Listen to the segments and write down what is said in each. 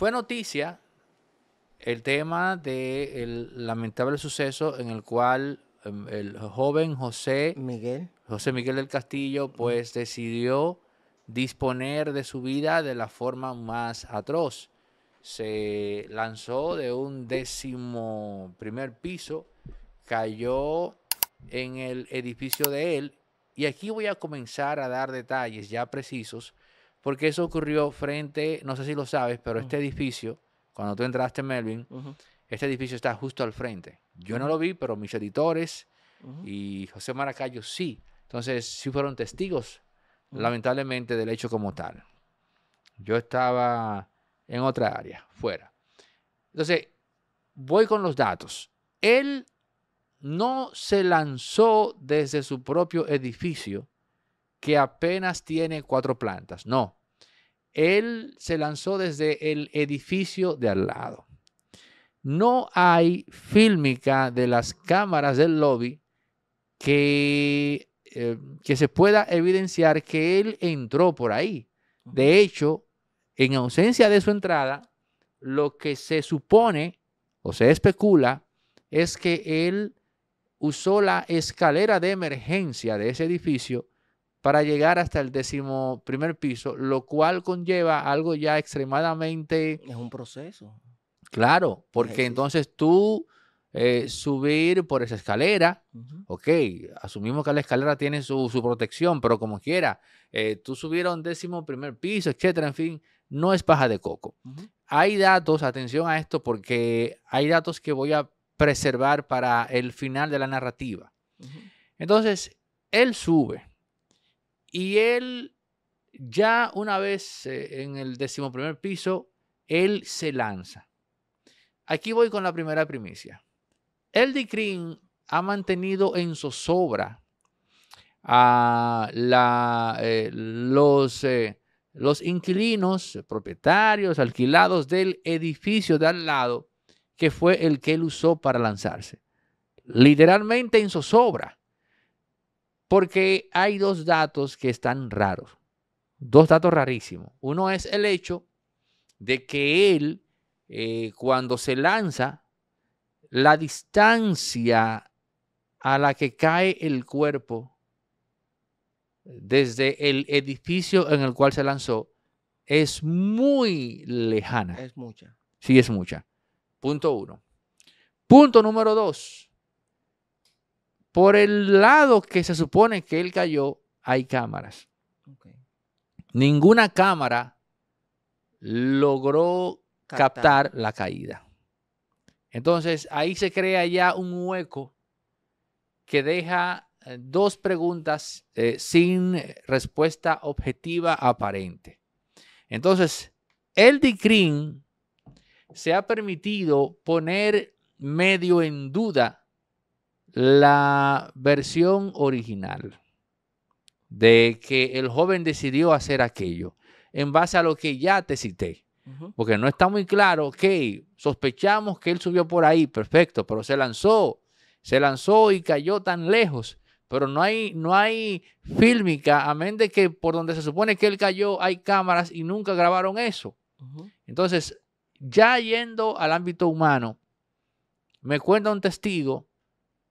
Fue noticia el tema del lamentable suceso en el cual em, el joven José Miguel, José Miguel del Castillo, pues decidió disponer de su vida de la forma más atroz. Se lanzó de un décimo primer piso, cayó en el edificio de él y aquí voy a comenzar a dar detalles ya precisos porque eso ocurrió frente, no sé si lo sabes, pero este edificio, cuando tú entraste, Melvin, este edificio está justo al frente. Yo no lo vi, pero mis editores y José Maracayo sí. Entonces, sí fueron testigos, lamentablemente, del hecho como tal. Yo estaba en otra área, fuera. Entonces, voy con los datos. Él no se lanzó desde su propio edificio, que apenas tiene cuatro plantas. No, él se lanzó desde el edificio de al lado. No hay fílmica de las cámaras del lobby que, eh, que se pueda evidenciar que él entró por ahí. De hecho, en ausencia de su entrada, lo que se supone o se especula es que él usó la escalera de emergencia de ese edificio para llegar hasta el décimo primer piso, lo cual conlleva algo ya extremadamente... Es un proceso. Claro, porque entonces tú eh, subir por esa escalera, ok, asumimos que la escalera tiene su, protección, pero como quiera, eh, tú subir a un décimo primer piso, etcétera, en fin, no es paja de coco. Hay datos, atención a esto, porque hay datos que voy a preservar para el final de la narrativa. Entonces, él sube y él, ya una vez eh, en el decimoprimer piso, él se lanza. Aquí voy con la primera primicia. Eldi Green ha mantenido en zozobra a eh, los, eh, los inquilinos, propietarios, alquilados del edificio de al lado, que fue el que él usó para lanzarse. Literalmente en zozobra. Porque hay dos datos que están raros, dos datos rarísimos. Uno es el hecho de que él, eh, cuando se lanza, la distancia a la que cae el cuerpo desde el edificio en el cual se lanzó es muy lejana. Es mucha. Sí, es mucha. Punto uno. Punto número dos. Por el lado que se supone que él cayó, hay cámaras. Ninguna cámara logró captar. la caída. Entonces, ahí se crea ya un hueco que deja eh, dos preguntas eh, sin respuesta objetiva aparente. Entonces, el Green se ha permitido poner medio en duda la versión original de que el joven decidió hacer aquello en base a lo que ya te cité. Porque no está muy claro, que sospechamos que él subió por ahí, perfecto, pero se lanzó, se lanzó y cayó tan lejos, pero no hay, no hay fílmica, amén de que por donde se supone que él cayó hay cámaras y nunca grabaron eso. Entonces, ya yendo al ámbito humano, me cuenta un testigo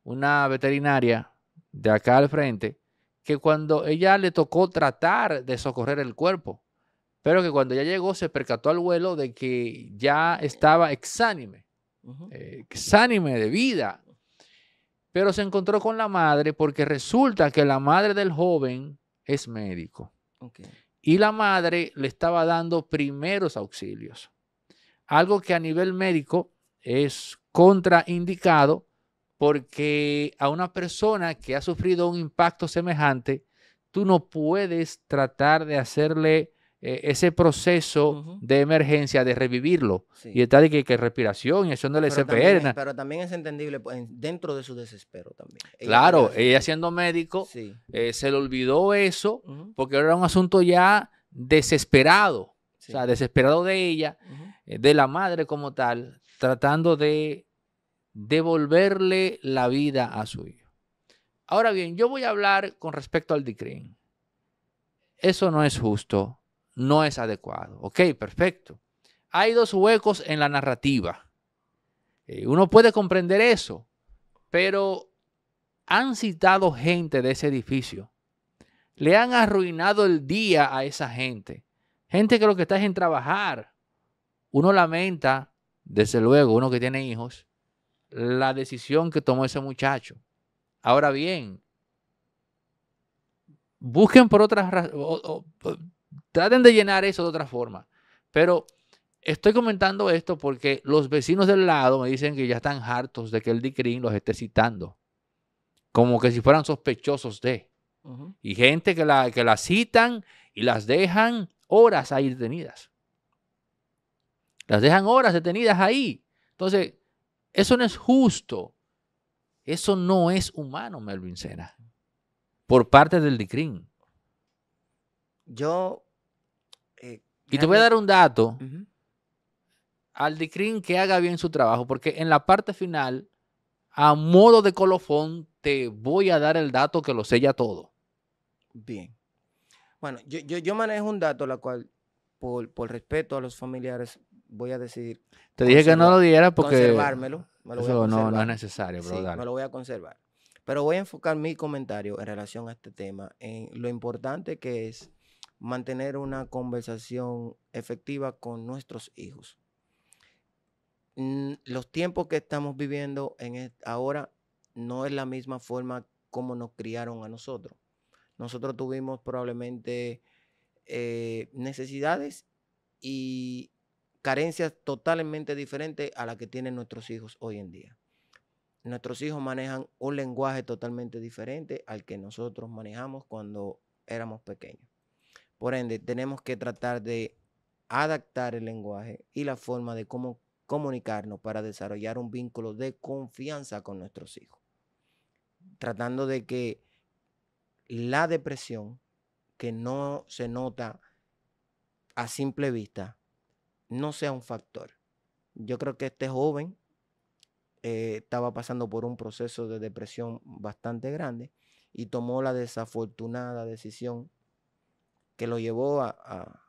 una veterinaria de acá al frente, que cuando ella le tocó tratar de socorrer el cuerpo, pero que cuando ya llegó se percató al vuelo de que ya estaba exánime, eh, exánime de vida. Pero se encontró con la madre porque resulta que la madre del joven es médico. Y la madre le estaba dando primeros auxilios. Algo que a nivel médico es contraindicado porque a una persona que ha sufrido un impacto semejante, tú no puedes tratar de hacerle eh, ese proceso de emergencia, de revivirlo. Y está de que, que respiración y eso no le pero, pero también es entendible pues, dentro de su desespero también. claro, ella siendo médico, eh, se le olvidó eso porque era un asunto ya desesperado. O sea, desesperado de ella, eh, de la madre como tal, tratando de devolverle la vida a su hijo. Ahora bien, yo voy a hablar con respecto al decree. Eso no es justo, no es adecuado. Ok, perfecto. Hay dos huecos en la narrativa. Eh, uno puede comprender eso, pero han citado gente de ese edificio. Le han arruinado el día a esa gente. Gente que lo que está es en trabajar. Uno lamenta, desde luego, uno que tiene hijos, la decisión que tomó ese muchacho. Ahora bien, busquen por otras razones traten de llenar eso de otra forma. Pero estoy comentando esto porque los vecinos del lado me dicen que ya están hartos de que el DICRIN los esté citando. Como que si fueran sospechosos de. Y gente que la, que la citan y las dejan horas ahí detenidas. Las dejan horas detenidas ahí. Entonces, eso no es justo. Eso no es humano, Melvin Sena, por parte del DICRIN. Yo. Eh, y te voy a dar un dato al DICRIN que haga bien su trabajo, porque en la parte final, a modo de colofón, te voy a dar el dato que lo sella todo. Bien. Bueno, yo, manejo un dato, la cual, por, por respeto a los familiares, voy a decidir. Te dije que no lo diera porque. Conservármelo. No, es necesario, pero sí, Me lo voy a conservar. Pero voy a enfocar mi comentario en relación a este tema en lo importante que es mantener una conversación efectiva con nuestros hijos. Mm, los tiempos que estamos viviendo en e, ahora no es la misma forma como nos criaron a nosotros. Nosotros tuvimos probablemente eh, necesidades y carencias totalmente diferentes a las que tienen nuestros hijos hoy en día. Nuestros hijos manejan un lenguaje totalmente diferente al que nosotros manejamos cuando éramos pequeños. Por ende, tenemos que tratar de adaptar el lenguaje y la forma de cómo comunicarnos para desarrollar un vínculo de confianza con nuestros hijos. Tratando de que la depresión, que no se nota a simple vista, no sea un factor. Yo creo que este joven eh, estaba pasando por un proceso de depresión bastante grande y tomó la desafortunada decisión que lo llevó a,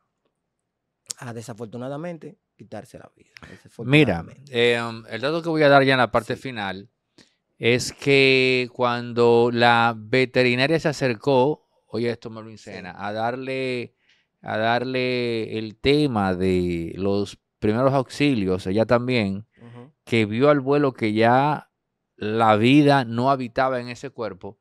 desafortunadamente quitarse la vida. Mira, em, el dato que voy a dar ya en la parte final es que cuando la veterinaria se acercó, oye esto, me Sena, a darle a darle el tema de los primeros auxilios, ella también, que vio al vuelo que ya la vida no habitaba en ese cuerpo,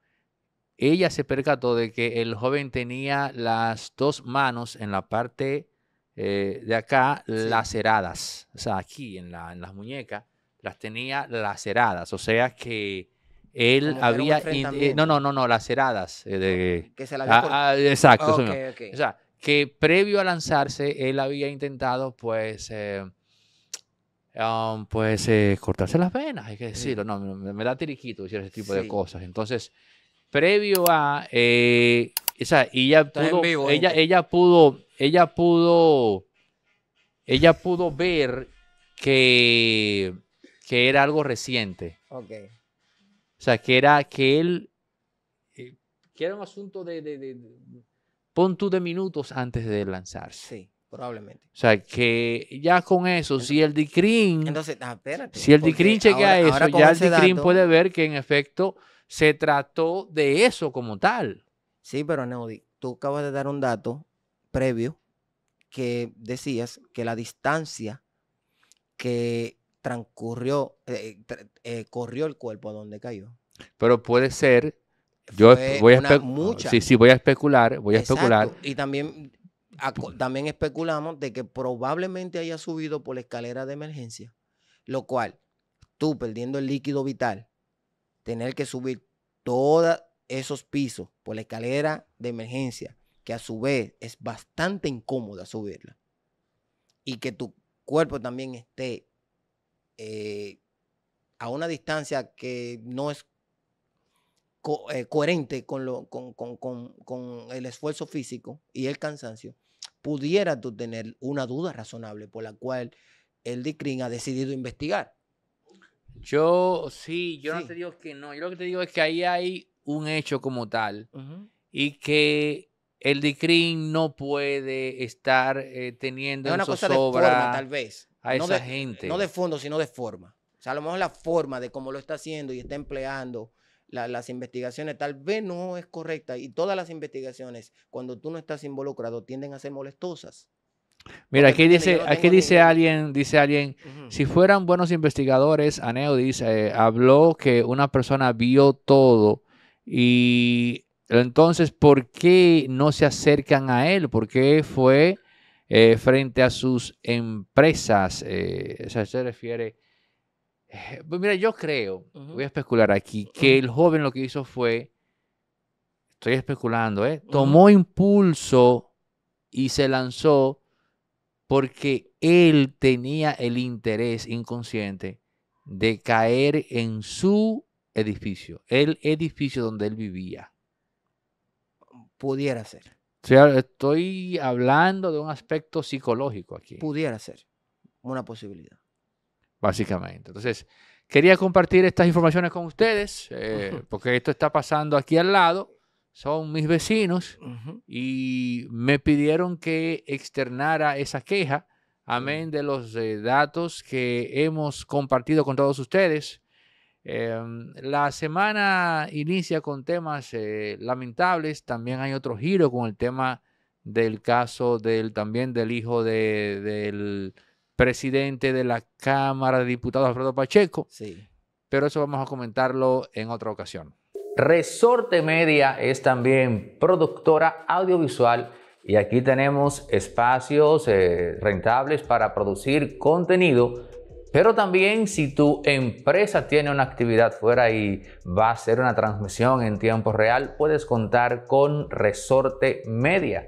ella se percató de que el joven tenía las dos manos en la parte eh, de acá laceradas, o sea, aquí en, la, en las muñecas, las tenía laceradas, o sea que él había... Eh, no, no, no, no, laceradas. Eh, que se la ah, ah, Exacto. O sea, que previo a lanzarse él había intentado pues eh, um, pues eh, cortarse las venas, hay que decirlo, no, me, da tiriquito decir ese tipo de cosas. Entonces, previo a eh, o sea, ella pudo, ella, pudo, ella pudo, ella pudo ver que, que era algo reciente. O sea, que era que él, que era un asunto de pon tú de minutos antes de lanzarse. Sí, probablemente. O sea, que ya con eso, si el DICRIN. Entonces, ah, espérate, Si el DICRIN chequea eso, ya el DICRIN puede ver que en efecto se trató de eso como tal. Sí, pero Neudi, tú acabas de dar un dato previo que decías que la distancia que transcurrió, eh, eh, corrió el cuerpo a donde cayó. Pero puede ser yo voy a Sí, sí, voy a especular, voy a especular. Y también, también especulamos de que probablemente haya subido por la escalera de emergencia, lo cual tú perdiendo el líquido vital, tener que subir todos esos pisos por la escalera de emergencia, que a su vez es bastante incómoda subirla, y que tu cuerpo también esté eh, a una distancia que no es eh, coherente con, el esfuerzo físico y el cansancio, pudiera tú tener una duda razonable por la cual el DICRIN ha decidido investigar. Yo sí, yo no te digo que no, yo lo que te digo es que ahí hay un hecho como tal y que el DICRIN no puede estar eh, teniendo una cosa de forma, tal vez. a esa gente. No de fondo, sino de forma. O sea, a lo mejor la forma de cómo lo está haciendo y está empleando las investigaciones tal vez no es correcta y todas las investigaciones, cuando tú no estás involucrado, tienden a ser molestosas. Mira, aquí dice, dice alguien, dice alguien, si fueran buenos investigadores, Aneudis dice, habló que una persona vio todo y entonces, ¿por qué no se acercan a él? ¿Por qué fue eh, frente a sus empresas? Eh, o sea, se refiere eh, pues mira, yo creo, voy a especular aquí, que el joven lo que hizo fue, estoy especulando, ¿eh? tomó impulso y se lanzó porque él tenía el interés inconsciente de caer en su edificio, el edificio donde él vivía. Pudiera ser. estoy hablando de un aspecto psicológico aquí. Pudiera ser una posibilidad básicamente. Entonces, quería compartir estas informaciones con ustedes, eh, porque esto está pasando aquí al lado, son mis vecinos, y me pidieron que externara esa queja, amén de los eh, datos que hemos compartido con todos ustedes. Em, la semana inicia con temas eh, lamentables, también hay otro giro con el tema del caso del, también del hijo del presidente de la Cámara de Diputados, Alfredo Pacheco. Sí. Pero eso vamos a comentarlo en otra ocasión. Resorte Media es también productora audiovisual y aquí tenemos espacios eh, rentables para producir contenido. Pero también si tu empresa tiene una actividad fuera y va a hacer una transmisión en tiempo real, puedes contar con Resorte Media.